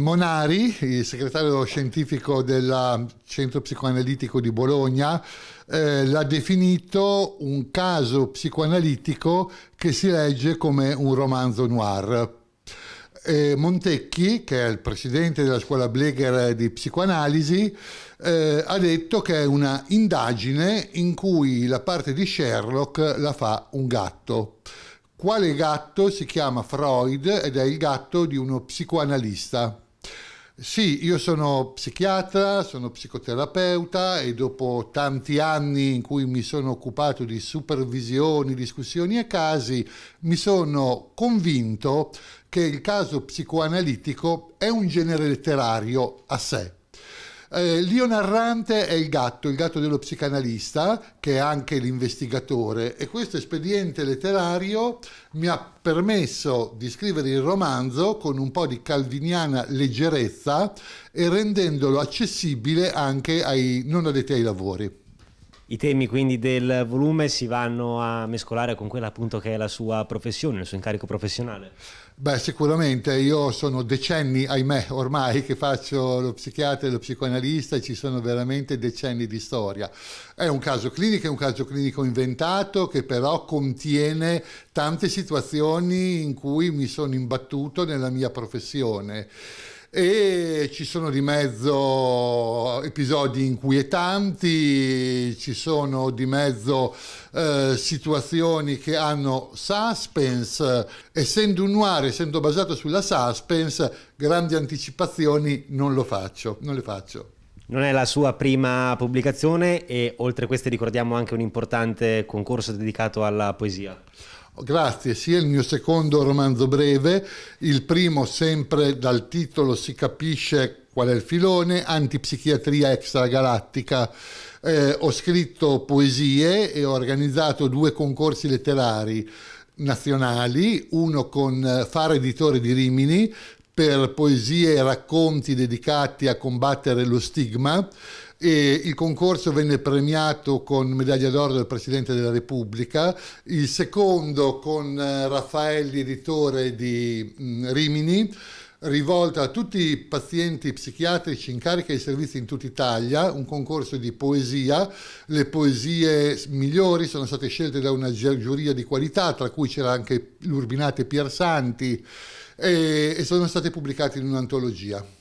Monari, il segretario scientifico del Centro Psicoanalitico di Bologna, eh, l'ha definito un caso psicoanalitico che si legge come un romanzo noir. Eh, Montecchi, che è il presidente della scuola Bleger di psicoanalisi, eh, ha detto che è una indagine in cui la parte di Sherlock la fa un gatto. Quale gatto si chiama Freud ed è il gatto di uno psicoanalista? Sì, io sono psichiatra, sono psicoterapeuta e dopo tanti anni in cui mi sono occupato di supervisioni, discussioni e casi, mi sono convinto che il caso psicoanalitico è un genere letterario a sé eh, Lio narrante è il gatto, il gatto dello psicanalista, che è anche l'investigatore, e questo espediente letterario mi ha permesso di scrivere il romanzo con un po' di calviniana leggerezza e rendendolo accessibile anche ai non addetti ai lavori. I temi quindi del volume si vanno a mescolare con quella appunto che è la sua professione, il suo incarico professionale? Beh, sicuramente, io sono decenni, ahimè, ormai che faccio lo psichiatra e lo psicoanalista e ci sono veramente decenni di storia. È un caso clinico, è un caso clinico inventato che però contiene tante situazioni in cui mi sono imbattuto nella mia professione e ci sono di mezzo episodi inquietanti, ci sono di mezzo eh, situazioni che hanno suspense, essendo un noir, essendo basato sulla suspense, grandi anticipazioni non lo faccio, non le faccio. Non è la sua prima pubblicazione e oltre a queste ricordiamo anche un importante concorso dedicato alla poesia grazie sia il mio secondo romanzo breve, il primo sempre dal titolo si capisce qual è il filone, antipsichiatria extragalattica. Eh, ho scritto poesie e ho organizzato due concorsi letterari nazionali, uno con Fare Editore di Rimini per poesie e racconti dedicati a combattere lo stigma e il concorso venne premiato con medaglia d'oro del Presidente della Repubblica, il secondo con eh, Raffaelli, editore di mm, Rimini, rivolta a tutti i pazienti psichiatrici in carica di servizi in tutta Italia, un concorso di poesia. Le poesie migliori sono state scelte da una giuria di qualità, tra cui c'era anche l'Urbinate Piersanti, e sono state pubblicate in un'antologia.